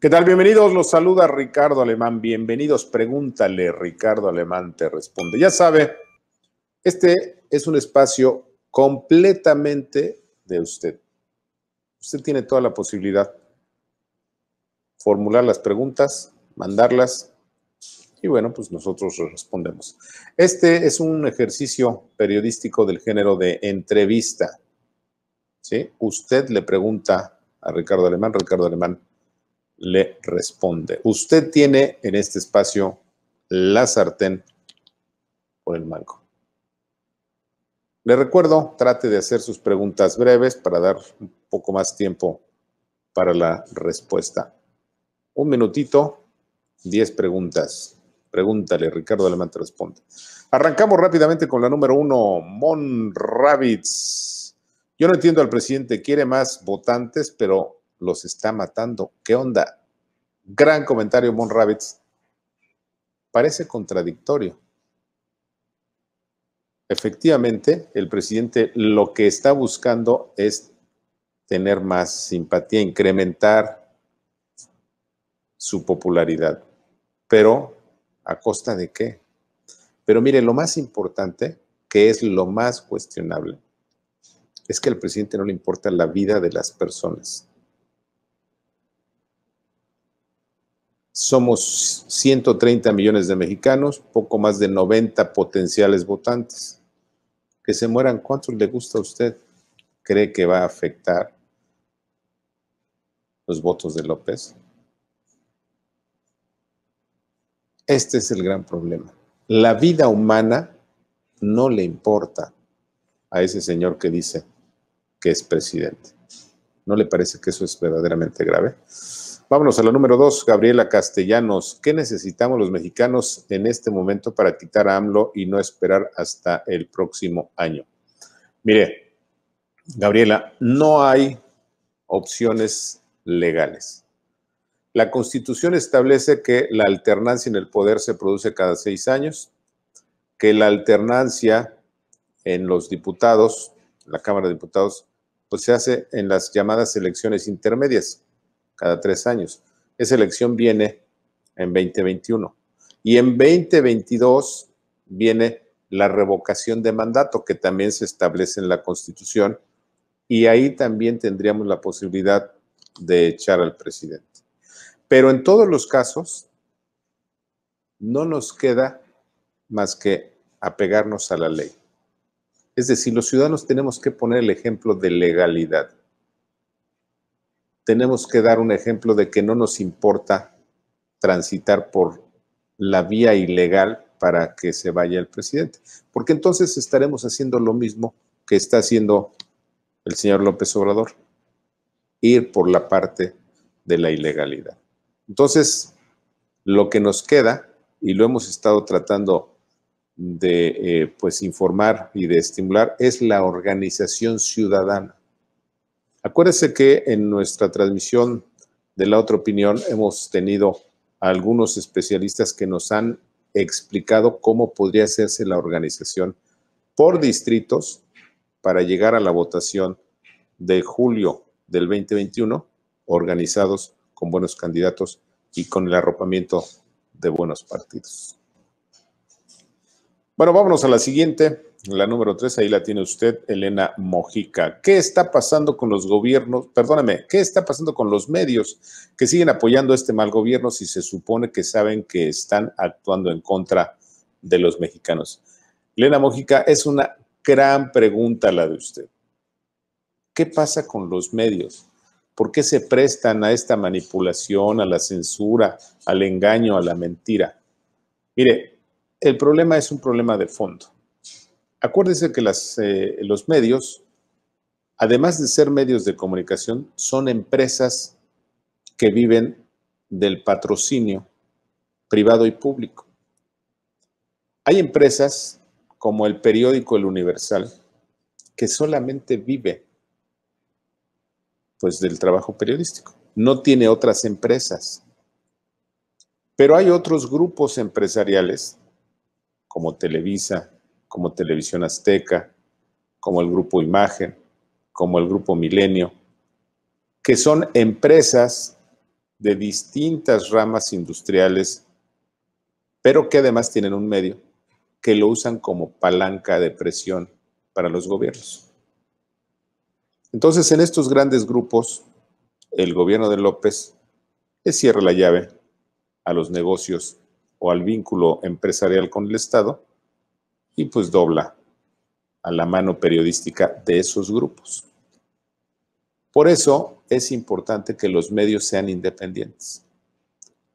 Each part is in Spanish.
¿Qué tal? Bienvenidos, los saluda Ricardo Alemán. Bienvenidos, pregúntale, Ricardo Alemán te responde. Ya sabe, este es un espacio completamente de usted. Usted tiene toda la posibilidad formular las preguntas, mandarlas, y bueno, pues nosotros respondemos. Este es un ejercicio periodístico del género de entrevista. Usted le pregunta a Ricardo Alemán, Ricardo Alemán le responde. Usted tiene en este espacio la sartén o el mango. Le recuerdo, trate de hacer sus preguntas breves para dar un poco más tiempo para la respuesta. Un minutito, diez preguntas. Pregúntale, Ricardo Alemán te responde. Arrancamos rápidamente con la número uno, Mon Rabbits. Yo no entiendo al presidente, quiere más votantes, pero los está matando. ¿Qué onda? Gran comentario, Mon Rabbits. Parece contradictorio. Efectivamente, el presidente lo que está buscando es tener más simpatía, incrementar su popularidad. Pero ¿A costa de qué? Pero mire, lo más importante, que es lo más cuestionable, es que al presidente no le importa la vida de las personas. Somos 130 millones de mexicanos, poco más de 90 potenciales votantes. Que se mueran, ¿cuántos le gusta a usted? ¿Cree que va a afectar los votos de López? Este es el gran problema. La vida humana no le importa a ese señor que dice que es presidente. ¿No le parece que eso es verdaderamente grave? Vámonos a la número dos, Gabriela Castellanos. ¿Qué necesitamos los mexicanos en este momento para quitar a AMLO y no esperar hasta el próximo año? Mire, Gabriela, no hay opciones legales. La Constitución establece que la alternancia en el poder se produce cada seis años, que la alternancia en los diputados, en la Cámara de Diputados, pues se hace en las llamadas elecciones intermedias, cada tres años. Esa elección viene en 2021. Y en 2022 viene la revocación de mandato, que también se establece en la Constitución, y ahí también tendríamos la posibilidad de echar al presidente. Pero en todos los casos, no nos queda más que apegarnos a la ley. Es decir, los ciudadanos tenemos que poner el ejemplo de legalidad. Tenemos que dar un ejemplo de que no nos importa transitar por la vía ilegal para que se vaya el presidente. Porque entonces estaremos haciendo lo mismo que está haciendo el señor López Obrador, ir por la parte de la ilegalidad. Entonces, lo que nos queda, y lo hemos estado tratando de eh, pues informar y de estimular, es la organización ciudadana. Acuérdese que en nuestra transmisión de la otra opinión hemos tenido algunos especialistas que nos han explicado cómo podría hacerse la organización por distritos para llegar a la votación de julio del 2021 organizados con buenos candidatos y con el arropamiento de buenos partidos. Bueno, vámonos a la siguiente, la número tres, ahí la tiene usted, Elena Mojica. ¿Qué está pasando con los gobiernos, perdóname, qué está pasando con los medios que siguen apoyando este mal gobierno si se supone que saben que están actuando en contra de los mexicanos? Elena Mojica, es una gran pregunta la de usted. ¿Qué pasa con los medios? ¿Por qué se prestan a esta manipulación, a la censura, al engaño, a la mentira? Mire, el problema es un problema de fondo. Acuérdese que eh, los medios, además de ser medios de comunicación, son empresas que viven del patrocinio privado y público. Hay empresas como el periódico El Universal que solamente vive pues del trabajo periodístico. No tiene otras empresas. Pero hay otros grupos empresariales, como Televisa, como Televisión Azteca, como el Grupo Imagen, como el Grupo Milenio, que son empresas de distintas ramas industriales, pero que además tienen un medio que lo usan como palanca de presión para los gobiernos. Entonces, en estos grandes grupos, el gobierno de López le cierra la llave a los negocios o al vínculo empresarial con el Estado y pues dobla a la mano periodística de esos grupos. Por eso es importante que los medios sean independientes.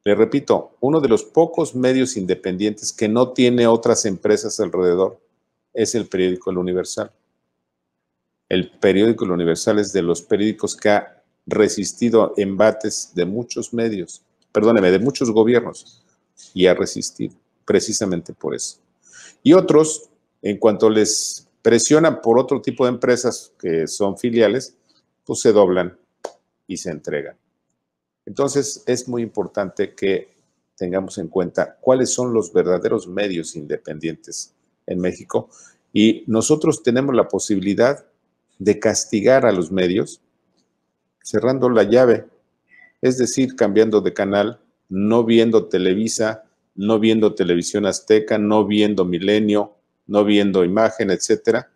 Le repito, uno de los pocos medios independientes que no tiene otras empresas alrededor es el periódico El Universal. El periódico Universal es de los periódicos que ha resistido embates de muchos medios, perdóneme, de muchos gobiernos, y ha resistido, precisamente por eso. Y otros, en cuanto les presionan por otro tipo de empresas que son filiales, pues se doblan y se entregan. Entonces, es muy importante que tengamos en cuenta cuáles son los verdaderos medios independientes en México y nosotros tenemos la posibilidad de castigar a los medios cerrando la llave, es decir, cambiando de canal, no viendo Televisa, no viendo televisión azteca, no viendo milenio, no viendo imagen, etcétera,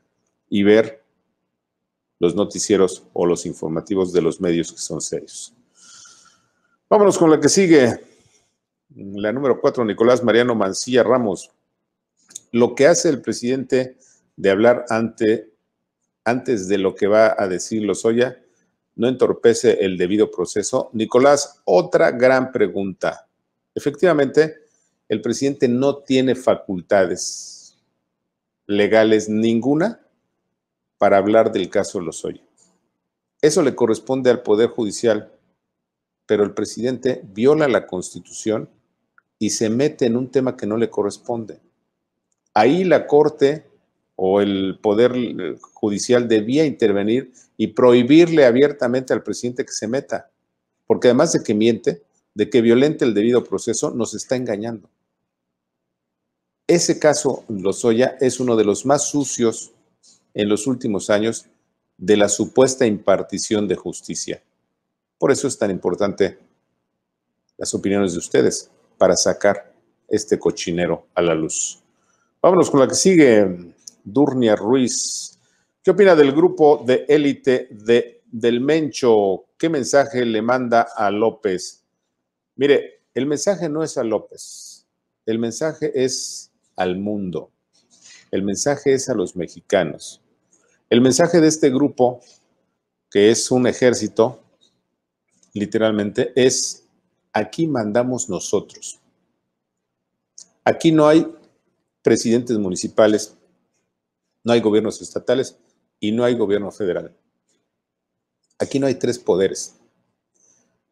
y ver los noticieros o los informativos de los medios que son serios. Vámonos con la que sigue. La número cuatro, Nicolás Mariano Mancilla Ramos. Lo que hace el presidente de hablar ante antes de lo que va a decir Lozoya no entorpece el debido proceso. Nicolás, otra gran pregunta. Efectivamente, el presidente no tiene facultades legales ninguna para hablar del caso Lozoya. Eso le corresponde al Poder Judicial, pero el presidente viola la Constitución y se mete en un tema que no le corresponde. Ahí la Corte o el Poder eh, Judicial debía intervenir y prohibirle abiertamente al presidente que se meta, porque además de que miente, de que violente el debido proceso, nos está engañando. Ese caso Lozoya es uno de los más sucios en los últimos años de la supuesta impartición de justicia. Por eso es tan importante las opiniones de ustedes para sacar este cochinero a la luz. Vámonos con la que sigue. Durnia Ruiz. ¿Qué opina del grupo de élite de, del Mencho? ¿Qué mensaje le manda a López? Mire, el mensaje no es a López, el mensaje es al mundo, el mensaje es a los mexicanos. El mensaje de este grupo, que es un ejército, literalmente, es aquí mandamos nosotros. Aquí no hay presidentes municipales, no hay gobiernos estatales y no hay gobierno federal. Aquí no hay tres poderes.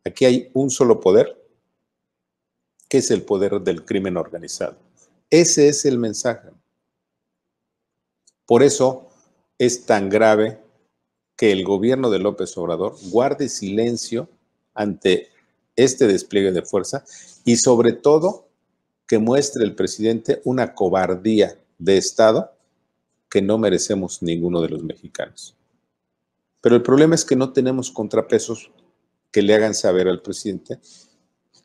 Aquí hay un solo poder, que es el poder del crimen organizado. Ese es el mensaje. Por eso es tan grave que el gobierno de López Obrador guarde silencio ante este despliegue de fuerza y sobre todo que muestre el presidente una cobardía de Estado que no merecemos ninguno de los mexicanos. Pero el problema es que no tenemos contrapesos que le hagan saber al presidente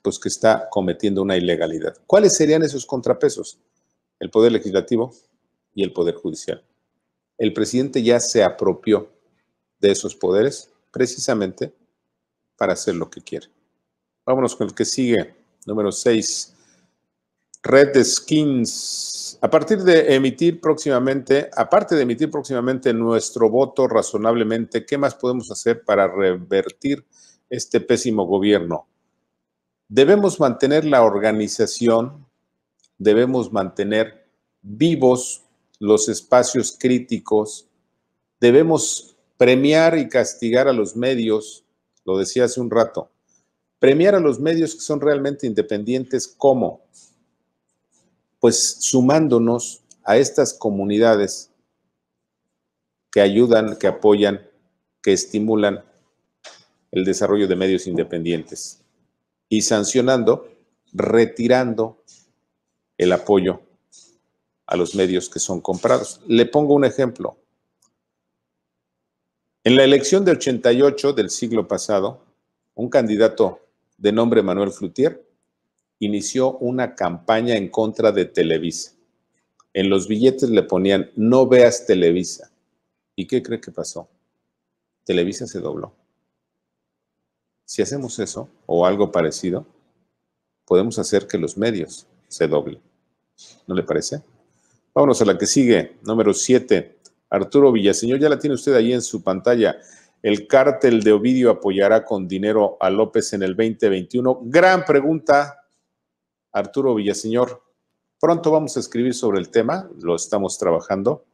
pues que está cometiendo una ilegalidad. ¿Cuáles serían esos contrapesos? El poder legislativo y el poder judicial. El presidente ya se apropió de esos poderes precisamente para hacer lo que quiere. Vámonos con el que sigue, número 6. Red Skins. A partir de emitir próximamente, aparte de emitir próximamente nuestro voto razonablemente, ¿qué más podemos hacer para revertir este pésimo gobierno? Debemos mantener la organización, debemos mantener vivos los espacios críticos, debemos premiar y castigar a los medios, lo decía hace un rato, premiar a los medios que son realmente independientes, ¿cómo? pues sumándonos a estas comunidades que ayudan, que apoyan, que estimulan el desarrollo de medios independientes y sancionando, retirando el apoyo a los medios que son comprados. Le pongo un ejemplo. En la elección de 88 del siglo pasado, un candidato de nombre Manuel Flutier inició una campaña en contra de Televisa. En los billetes le ponían, no veas Televisa. ¿Y qué cree que pasó? Televisa se dobló. Si hacemos eso o algo parecido, podemos hacer que los medios se doblen. ¿No le parece? Vámonos a la que sigue, número 7. Arturo Villaseñor, ya la tiene usted ahí en su pantalla. El cártel de Ovidio apoyará con dinero a López en el 2021. Gran pregunta, Arturo Villaseñor. Pronto vamos a escribir sobre el tema, lo estamos trabajando.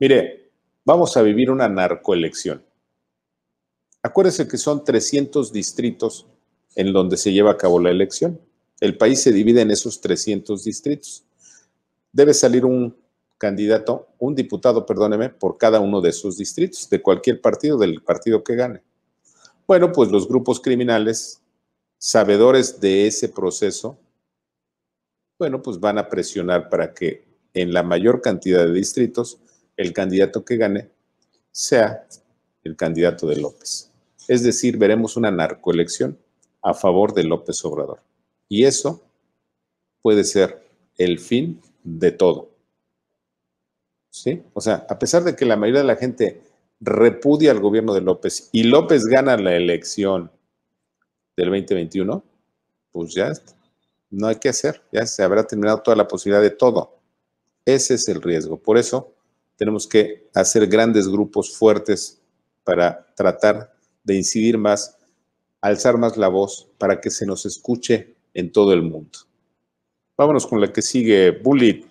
Mire, vamos a vivir una narcoelección. Acuérdese que son 300 distritos en donde se lleva a cabo la elección. El país se divide en esos 300 distritos. Debe salir un candidato, un diputado, perdóneme, por cada uno de esos distritos, de cualquier partido, del partido que gane. Bueno, pues los grupos criminales, sabedores de ese proceso, bueno, pues van a presionar para que en la mayor cantidad de distritos el candidato que gane sea el candidato de López. Es decir, veremos una narcoelección a favor de López Obrador. Y eso puede ser el fin de todo. ¿Sí? O sea, a pesar de que la mayoría de la gente repudia al gobierno de López y López gana la elección del 2021, pues ya no hay que hacer, ya se habrá terminado toda la posibilidad de todo. Ese es el riesgo. Por eso tenemos que hacer grandes grupos fuertes para tratar de incidir más, alzar más la voz para que se nos escuche en todo el mundo. Vámonos con la que sigue, Bullet.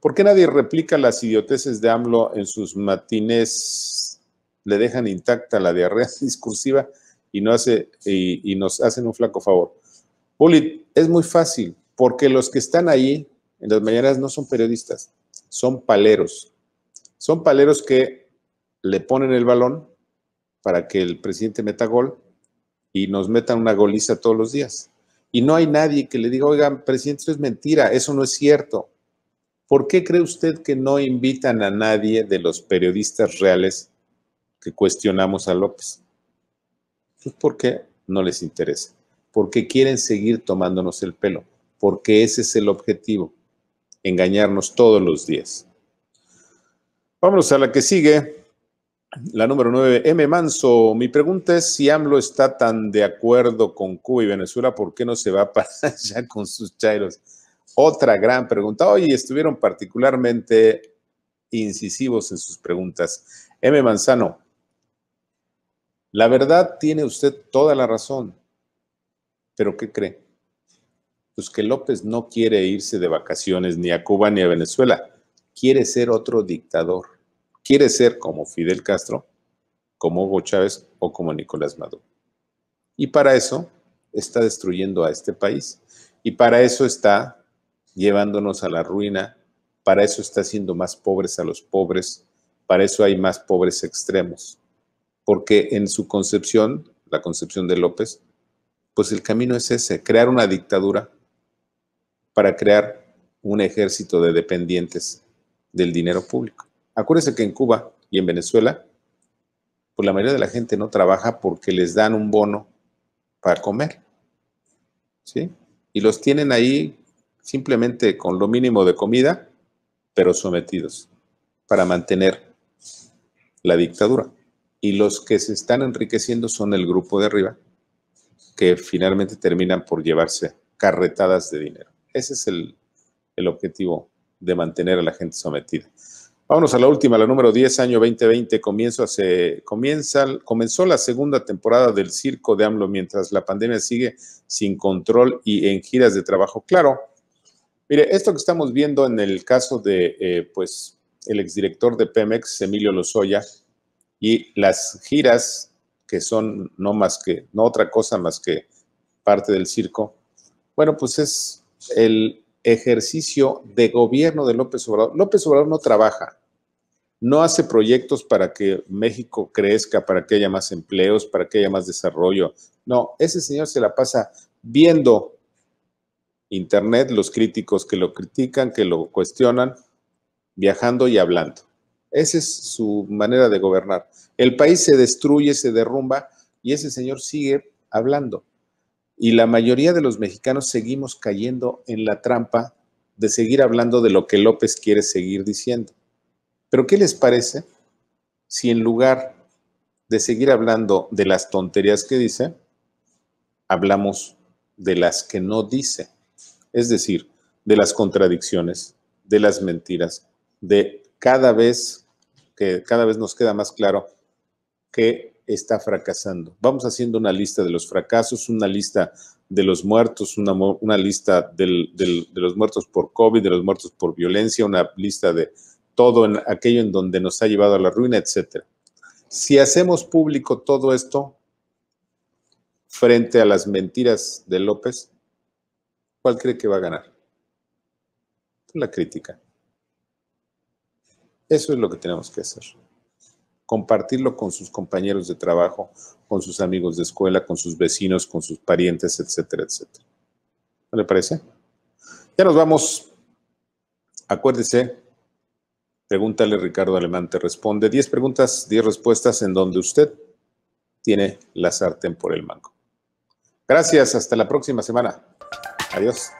¿Por qué nadie replica las idioteces de AMLO en sus matines? Le dejan intacta la diarrea discursiva y, no hace, y nos hacen un flaco favor. Pulit, es muy fácil, porque los que están ahí en las mañanas no son periodistas, son paleros. Son paleros que le ponen el balón para que el presidente meta gol y nos metan una goliza todos los días. Y no hay nadie que le diga, oigan, presidente, eso es mentira, eso no es cierto. ¿Por qué cree usted que no invitan a nadie de los periodistas reales que cuestionamos a López? Pues porque no les interesa porque quieren seguir tomándonos el pelo, porque ese es el objetivo, engañarnos todos los días. Vámonos a la que sigue, la número 9, M. Manso. Mi pregunta es si AMLO está tan de acuerdo con Cuba y Venezuela, ¿por qué no se va para allá con sus chairos? Otra gran pregunta. Oye, estuvieron particularmente incisivos en sus preguntas. M. Manzano, la verdad tiene usted toda la razón. Pero ¿qué cree? Pues que López no quiere irse de vacaciones ni a Cuba ni a Venezuela. Quiere ser otro dictador. Quiere ser como Fidel Castro, como Hugo Chávez o como Nicolás Maduro. Y para eso está destruyendo a este país. Y para eso está llevándonos a la ruina. Para eso está haciendo más pobres a los pobres. Para eso hay más pobres extremos. Porque en su concepción, la concepción de López, pues el camino es ese, crear una dictadura para crear un ejército de dependientes del dinero público. Acuérdense que en Cuba y en Venezuela, pues la mayoría de la gente no trabaja porque les dan un bono para comer. ¿Sí? Y los tienen ahí simplemente con lo mínimo de comida, pero sometidos para mantener la dictadura. Y los que se están enriqueciendo son el grupo de arriba, que finalmente terminan por llevarse carretadas de dinero. Ese es el, objetivo de mantener a la gente sometida. Vámonos a la última, la número 10, año 2020, comienzo se comienza, comenzó la segunda temporada del circo de AMLO mientras la pandemia sigue sin control y en giras de trabajo. Claro, mire, esto que estamos viendo en el caso de, eh, pues, el exdirector de Pemex, Emilio Lozoya, y las giras que son no más que, no otra cosa más que parte del circo, bueno, pues es el ejercicio de gobierno de López Obrador. López Obrador no trabaja, no hace proyectos para que México crezca, para que haya más empleos, para que haya más desarrollo. No, ese señor se la pasa viendo Internet, los críticos que lo critican, que lo cuestionan, viajando y hablando. Esa es su manera de gobernar. El país se destruye, se derrumba y ese señor sigue hablando. Y la mayoría de los mexicanos seguimos cayendo en la trampa de seguir hablando de lo que López quiere seguir diciendo. Pero ¿qué les parece si en lugar de seguir hablando de las tonterías que dice, hablamos de las que no dice? Es decir, de las contradicciones, de las mentiras, de cada vez que cada vez nos queda más claro que está fracasando. Vamos haciendo una lista de los fracasos, una lista de los muertos, una, lista de los muertos por COVID, de los muertos por violencia, una lista de todo en aquello en donde nos ha llevado a la ruina, etc. Si hacemos público todo esto frente a las mentiras de López, ¿cuál cree que va a ganar? La crítica. Eso es lo que tenemos que hacer. Compartirlo con sus compañeros de trabajo, con sus amigos de escuela, con sus vecinos, con sus parientes, etcétera, etcétera. ¿No le parece? Ya nos vamos. Acuérdese, pregúntale Ricardo Alemán, te responde. Diez preguntas, diez respuestas en donde usted tiene la sartén por el mango. Gracias, hasta la próxima semana. Adiós.